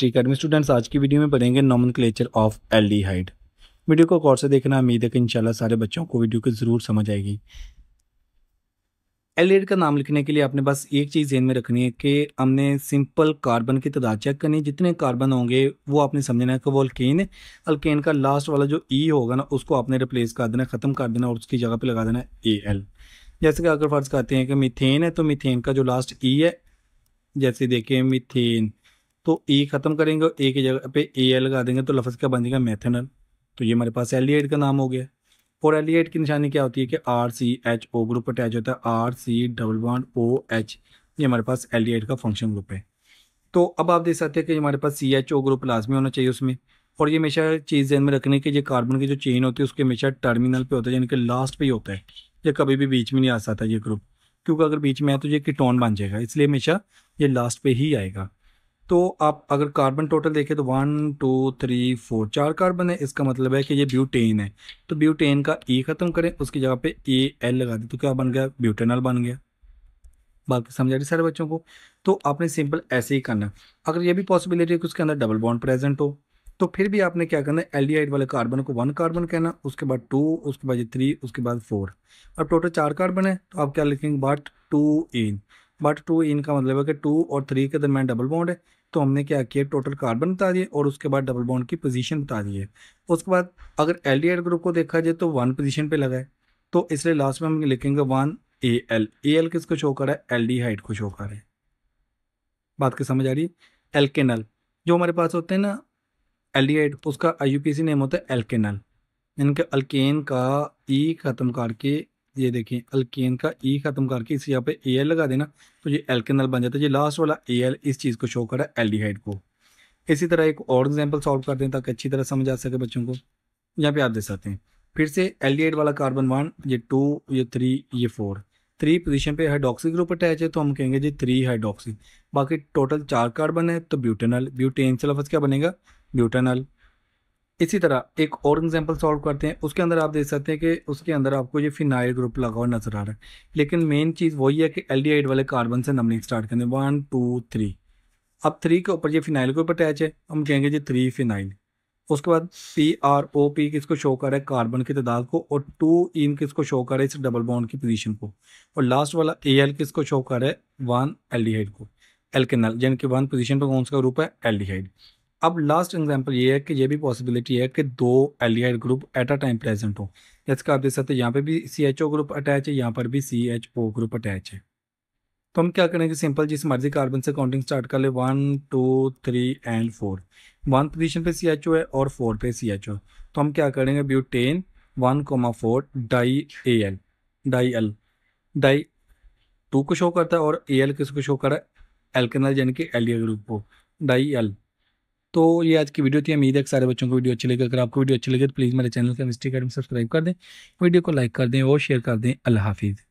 ठीक academy students आज की वीडियो में पढ़ेंगे nomenclature of aldehyde video को गौर से देखना उम्मीद है कि इंशाल्लाह सारे बच्चों को वीडियो की ज़रूर समझ आएगी एलिड का नाम लिखने के लिए आपने बस एक चीज़ जहन में रखनी है कि हमने सिंपल कार्बन की तादाद चेक करनी जितने कार्बन होंगे वो आपने समझना है कि वो अल्केन है अल्केन का लास्ट वाला जो ई e होगा ना उसको आपने रिप्लेस कर देना ख़त्म कर देना और उसकी जगह पे लगा देना ए एल जैसे कि अगर फ़र्ज़ करते हैं कि मिथेन है तो मिथेन का जो लास्ट ई e है जैसे देखिए मिथेन तो ए e ख़त्म करेंगे और ए e की जगह पे ए एल लगा देंगे तो लफ्ज़ क्या बन जाएगा मैथेनल तो ये हमारे पास एलिएट e का नाम हो गया और एलिएट की निशानी क्या होती है कि R C H O group attach होता है R C double one O H ये हमारे पास एलिएट का फंक्शन ग्रुप है तो अब आप देख सकते हैं कि हमारे पास सी एच ओ ग्रुप लाजमी होना चाहिए उसमें और ये हमेशा चीज़ जहन में है कि ये कार्बन की जो चेन होती है उसके हमेशा टर्मिनल पे होता है यानी कि लास्ट पे ही होता है ये कभी भी बीच में नहीं आ सकता ये ग्रुप क्योंकि अगर बीच में आए तो ये कीटोन बन जाएगा इसलिए हमेशा ये लास्ट पे ही आएगा तो आप अगर कार्बन टोटल देखें तो वन टू थ्री फोर चार कार्बन है इसका मतलब है कि ये ब्यूटेन है तो ब्यूटेन का ई e ख़त्म करें उसकी जगह पे ए एल लगा दें तो क्या बन गया ब्यूटेनल बन गया बाकी समझ आ रही सारे बच्चों को तो आपने सिंपल ऐसे ही करना अगर ये भी पॉसिबिलिटी है कि उसके अंदर डबल बॉन्ड प्रेजेंट हो तो फिर भी आपने क्या करना है एल वाले कार्बन को वन कार्बन कहना उसके बाद टू उसके बाद ये थ्री उसके बाद फोर अब टोटल चार कार्बन है तो आप क्या लिखेंगे but two ene but two ene का मतलब है कि टू और थ्री के दरमियान डबल बॉन्ड है तो हमने क्या किया टोटल कार्बन बता दिए और उसके बाद डबल बॉन्ड की पोजीशन बता दी है उसके बाद अगर एल ग्रुप को देखा जाए तो वन पोजीशन पे लगा है तो इसलिए लास्ट में हम लिखेंगे one A L A L किस को शो कर रहा है एल डी हाइट को शो कर रहा है बात की समझ आ रही है एल जो हमारे पास होते हैं ना एल हाइट उसका आई नेम होता है यानी कि अल्केन का ई e ख़त्म करके ये देखें अल्केन का ई e ख़त्म करके इसे यहाँ पे ए एल लगा देना तो ये एल्केनल बन जाता है ये लास्ट वाला ए एल इस चीज़ को शो करा एल्डिहाइड को इसी तरह एक और एग्जाम्पल सॉल्व कर दें ताकि अच्छी तरह समझ आ सके बच्चों को यहाँ पे आप दे सकते हैं फिर से हाइड वाला कार्बन वन ये टू ये थ्री ये फोर थ्री पोजीशन पे हाइड्रोक्सी ग्रुप अटैच है तो हम कहेंगे जी थ्री हाइड्रोक्सी बाकी टोटल चार कार्बन है तो ब्यूटेनल ब्यूटेन से लफज क्या बनेगा ब्यूटेनल इसी तरह एक और एग्जाम्पल सॉल्व करते हैं उसके अंदर आप देख सकते हैं कि उसके अंदर आपको ये फिनाइल ग्रुप लगा हुआ नजर आ रहा है लेकिन मेन चीज़ वही है कि एल वाले कार्बन से नंबरिंग स्टार्ट करें वन टू थ्री अब थ्री के ऊपर ये फिनाइल के ऊपर अटैच है हम कहेंगे जी थ्री फिनाइल उसके बाद पी आर ओ पी किसको शो कर रहा है कार्बन की तादाद को और टू इन किसको शो कर रहा है इस डबल बॉन्ड की पोजीशन को और लास्ट वाला ए एल किसको शो कर रहा है वन एल को एल के यानी कि वन पोजीशन पर कौन सा ग्रुप है एल अब लास्ट एग्जाम्पल ये है कि ये भी पॉसिबिलिटी है कि दो aldehyde group at a time present हो जैसे आप देख सकते हैं यहाँ पर भी C H O group attach है यहाँ पर भी C H O group attach है तो हम क्या करेंगे सिंपल जिस मर्जी कार्बन से काउंटिंग स्टार्ट कर ले one two three and four one position पे सी एच ओ है और फोर पे सी एच ओ तो हम क्या करेंगे butane one comma four di A L dial di two को शो करता है और ए एल किस को शो कर रहा है एल के यानी कि एल ग्रुप को डाई एल तो ये आज की वीडियो थी उम्मीद है सारे बच्चों को वीडियो अच्छी लगी अगर आपको वीडियो अच्छी लगी तो प्लीज़ मेरे चैनल का अकेडमी सब्सक्राइब कर दें वीडियो को लाइक कर दें और शेयर कर दें अल्लाह हाफिज़